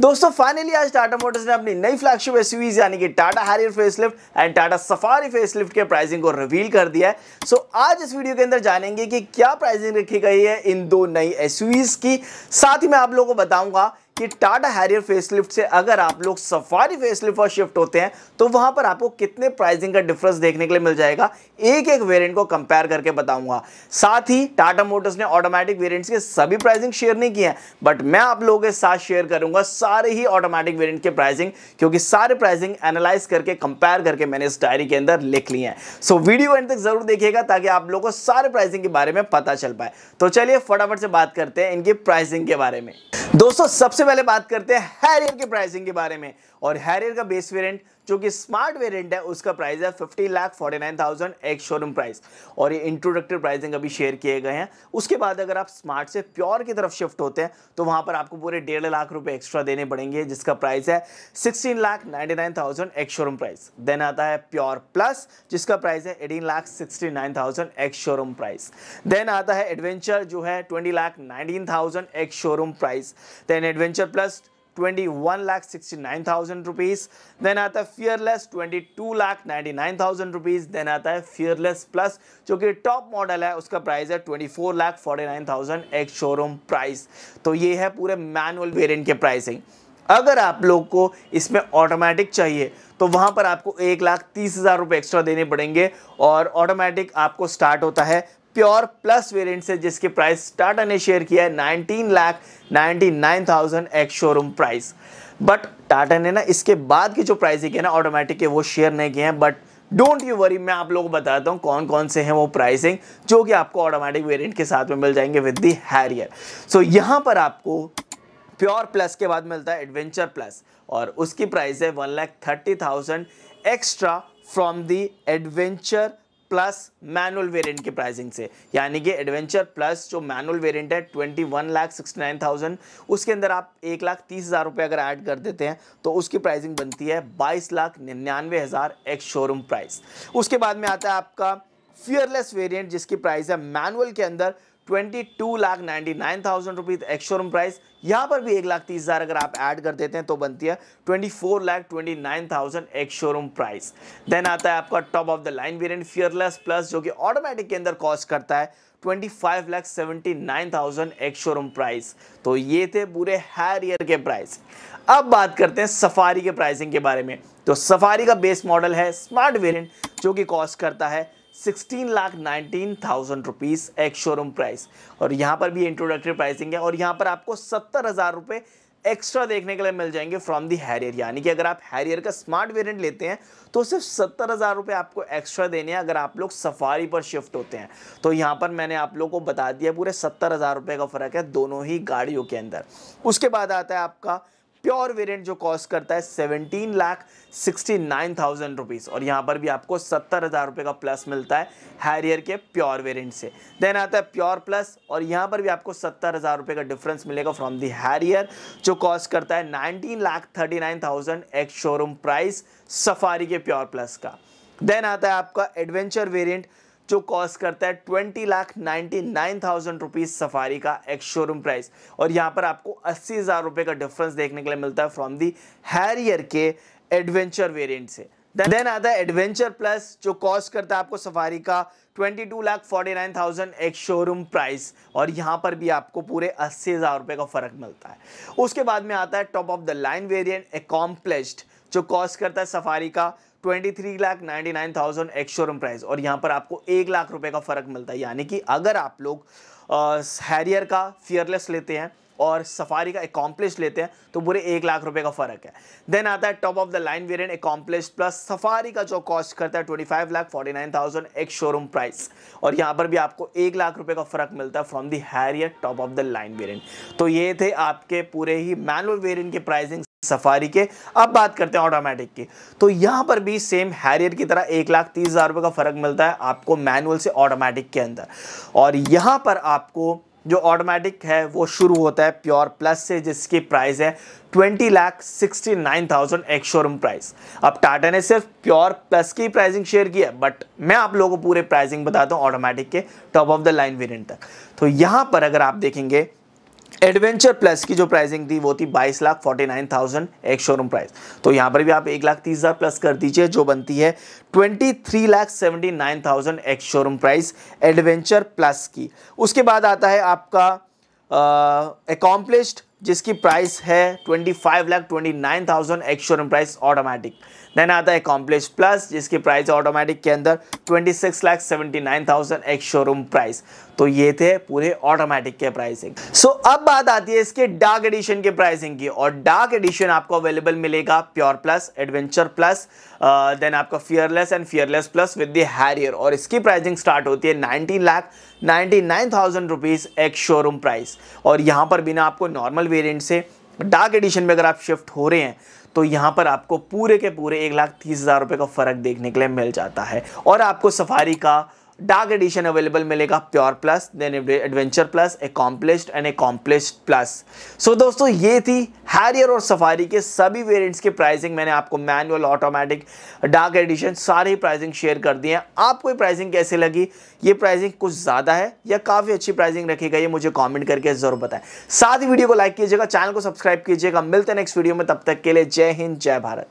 दोस्तों फाइनली आज टाटा मोटर्स ने अपनी नई फ्लैगशिप एसयूवीज यानी कि Tata Harrier facelift and Tata Safari facelift के प्राइसिंग को रिवील कर दिया है सो so, आज इस वीडियो के अंदर जानेंगे कि क्या प्राइसिंग रखी गई है इन दो नई एसयूवीज की साथ ही मैं आप लोगों को बताऊंगा कि टाटा हैरियर फेसलिफ्ट से अगर आप लोग सफारी फेसलिफ्ट पर शिफ्ट होते हैं तो वहां पर आपको कितने प्राइसिंग का डिफरेंस देखने के लिए मिल जाएगा एक एक वेरिएंट को कंपेयर करके बताऊंगा साथ ही टाटा मोटर्स ने ऑटोमेटिक वेरिएंट्स के सभी प्राइसिंग शेयर नहीं किए हैं बट मैं आप लोगों के साथ शेयर करूंगा सारे ही ऑटोमेटिक वेरियंट के प्राइसिंग क्योंकि सारे प्राइसिंग एनालाइज करके कंपेयर करके मैंने इस डायरी के अंदर लिख ली है सो वीडियो एंड तक जरूर देखिएगा ताकि आप लोगों को सारे प्राइसिंग के बारे में पता चल पाए तो चलिए फटाफट से बात करते हैं इनकी प्राइसिंग के बारे में दोस्तों सबसे पहले बात करते हैं हैरियर के प्राइसिंग के बारे में और हैरियर का बेस वेरिएंट जो कि स्मार्ट वेरिएंट है उसका प्राइस है fifty lakh forty nine thousand ex showroom price और ये इंट्रोडक्टरी प्राइसिंग अभी शेयर किए गए हैं उसके बाद अगर आप स्मार्ट से प्योर की तरफ शिफ्ट होते हैं तो वहाँ पर आपको पूरे डेढ़ लाख रुपए एक्स्ट्रा देने पड़ेंगे जिसका प्राइस है sixteen lakh ninety nine thousand ex showroom price then आता है प्योर प्लस जिसका प्राइस है eighteen lakh sixty nine thousand ex showroom price then आता है एडवेंचर जो है twenty lakh nineteen thousand ex showroom price then adventure plus 21 lakh 69,000 rupees then आता है फियरलेस 22 लाख 99,000 रुपीज़ देन आता है फियरलेस प्लस जो कि टॉप मॉडल है उसका प्राइस है 24 लाख 49,000 एक शोरूम प्राइस तो ये है पूरे मैनुअल वेरिएंट के प्राइसिंग अगर आप लोग को इसमें ऑटोमेटिक चाहिए तो वहाँ पर आपको एक लाख तीस हज़ार रुपये एक्स्ट्रा देने पड़ेंगे और ऑटोमेटिक आपको स्टार्ट होता है प्योर प्लस वेरिएंट से जिसके प्राइस टाटा ने शेयर किया है nineteen lakh ninety nine thousand ex showroom price but Tata ने ना इसके बाद की जो प्राइसिंग है ना ऑटोमेटिक वो शेयर नहीं किए हैं बट डोंट यू वरी मैं आप लोगों को बताता हूँ कौन कौन से हैं वो प्राइसिंग जो कि आपको ऑटोमेटिक वेरियंट के साथ में मिल जाएंगे विद दी हैरियर सो यहाँ पर आपको प्योर प्लस के बाद मिलता है एडवेंचर प्लस और उसकी प्राइस है one lakh thirty thousand extra from the adventure plus manual variant की प्राइसिंग से यानी कि एडवेंचर प्लस जो मैनुअल वेरिएंट है twenty one lakh sixty nine thousand उसके अंदर आप एक लाख तीस हज़ार रुपये अगर ऐड कर देते हैं तो उसकी प्राइसिंग बनती है बाईस लाख निन्यानवे हज़ार एक्स शोरूम प्राइस उसके बाद में आता है आपका फियरलेस वेरियंट जिसकी प्राइस है मैनुअल के अंदर twenty two lakh ninety nine thousand rupees ex showroom price यहाँ पर भी एक लाख तीस हज़ार अगर आप ऐड कर देते हैं तो बनती है twenty four lakh twenty nine thousand ex showroom price then आता है आपका top of the line variant fearless plus जो कि ऑटोमेटिक के अंदर कॉस्ट करता है twenty five lakh seventy nine thousand ex showroom price तो ये थे पूरे हर ईयर के प्राइस अब बात करते हैं सफारी के प्राइसिंग के बारे में तो सफारी का बेस मॉडल है स्मार्ट वेरियंट जो कि कॉस्ट करता है sixteen lakh nineteen thousand rupees ex showroom price और यहाँ पर भी इंट्रोडक्टरी प्राइसिंग है और यहाँ पर आपको सत्तर हज़ार रुपये एक्स्ट्रा देखने के लिए मिल जाएंगे फ्रॉम दी हैरियर यानी कि अगर आप हैरियर का स्मार्ट वेरिएंट लेते हैं तो सिर्फ सत्तर हज़ार रुपये आपको एक्स्ट्रा देने हैं अगर आप लोग सफारी पर शिफ्ट होते हैं तो यहाँ पर मैंने आप लोगों को बता दिया पूरे सत्तर हज़ार रुपये का फ़र्क है दोनों ही गाड़ियों के अंदर उसके बाद आता है आपका प्योर वेरिएंट जो कॉस्ट करता है seventeen lakh sixty nine thousand rupees और यहाँ पर भी आपको सत्तर हज़ार रुपये का प्लस मिलता है हैरियर के प्योर वेरिएंट से देन आता है प्योर प्लस और यहाँ पर भी आपको सत्तर हज़ार रुपये का डिफरेंस मिलेगा फ्रॉम दी हैरियर जो कॉस्ट करता है nineteen lakh thirty nine thousand ex showroom price Safari के प्योर प्लस का देन आता है आपका एडवेंचर वेरियंट जो कॉस्ट करता है twenty lakh ninety nine thousand rupees Safari का एक्स शोरूम प्राइस और यहाँ पर आपको अस्सी हज़ार रुपये का डिफरेंस देखने के लिए मिलता है फ्रॉम दी हैरियर के एडवेंचर वेरिएंट से देन आता है एडवेंचर प्लस जो कॉस्ट करता है आपको सफारी का twenty two lakh forty nine thousand ex showroom price और यहाँ पर भी आपको पूरे अस्सी हज़ार रुपये का फ़र्क मिलता है उसके बाद में आता है top of the line variant accomplished जो कॉस्ट करता है सफारी का twenty three lakh ninety nine thousand showroom price और यहाँ पर आपको एक लाख रुपए का फ़र्क मिलता है यानी कि अगर आप लोग हैरियर का फियरलेस लेते हैं और सफारी का एकॉम्प्लिश लेते हैं तो पूरे एक लाख रुपए का फ़र्क है देन आता है top of the line variant accomplished plus Safari का जो कॉस्ट करता है twenty five lakh forty nine thousand ex showroom price और यहाँ पर भी आपको एक लाख रुपए का फ़र्क मिलता है from the Harrier top of the line variant तो ये थे आपके पूरे ही मैनुअल वेरियंट के प्राइसिंग सफारी के अब बात करते हैं ऑटोमेटिक की तो यहां पर भी सेम हैरियर की तरह एक लाख तीस हज़ार रुपए का फ़र्क मिलता है आपको मैनुअल से ऑटोमेटिक के अंदर और यहां पर आपको जो ऑटोमेटिक है वो शुरू होता है प्योर प्लस से जिसकी प्राइस है twenty lakh sixty nine thousand ex showroom price अब टाटा ने सिर्फ प्योर प्लस की प्राइसिंग शेयर की है बट मैं आप लोगों को पूरे प्राइसिंग बताता हूँ ऑटोमेटिक के top of the line variant तक तो यहाँ पर अगर आप देखेंगे एडवेंचर प्लस की जो प्राइसिंग थी वो थी बाईस लाख forty nine thousand ex showroom price तो यहाँ पर भी आप एक लाख तीस हज़ार प्लस कर दीजिए जो बनती है twenty three lakh seventy nine thousand ex showroom price adventure plus की उसके बाद आता है आपका अकॉम्प्लिश्ड जिसकी प्राइस है twenty five lakh twenty nine thousand ex showroom price automatic then आता है कॉम्प्लेक्स प्लस जिसकी प्राइस ऑटोमेटिक के अंदर twenty six lakh seventy nine thousand ex showroom price तो ये थे पूरे ऑटोमेटिक के प्राइसिंग सो so, अब बात आती है इसके डार्क एडिशन के प्राइसिंग की और डार्क एडिशन आपको अवेलेबल मिलेगा pure plus adventure plus then आपका fearless and fearless plus with the Harrier और इसकी प्राइसिंग स्टार्ट होती है nineteen lakh ninety nine thousand rupees ex showroom price और यहाँ पर बिना आपको नॉर्मल नॉर्मल वेरियंट से डार्क एडिशन में अगर आप शिफ्ट हो रहे हैं तो यहाँ पर आपको पूरे के पूरे एक लाख तीस हज़ार रुपये का फ़र्क देखने के लिए मिल जाता है और आपको सफारी का डार्क एडिशन अवेलेबल मिलेगा pure plus then adventure plus a accomplished and accomplished plus so दोस्तों ये थी हैरियर और सफारी के सभी वेरिएंट्स की प्राइसिंग मैंने आपको मैनुअल ऑटोमेटिक डार्क एडिशन सारे ही प्राइसिंग शेयर कर दिए हैं आपको ये प्राइसिंग कैसे लगी ये प्राइसिंग कुछ ज़्यादा है या काफ़ी अच्छी प्राइसिंग रखी गई है मुझे कॉमेंट करके ज़रूर बताएं साथ ही वीडियो को लाइक कीजिएगा चैनल को सब्सक्राइब कीजिएगा मिलते हैं नेक्स्ट वीडियो में तब तक के लिए जय हिंद जय भारत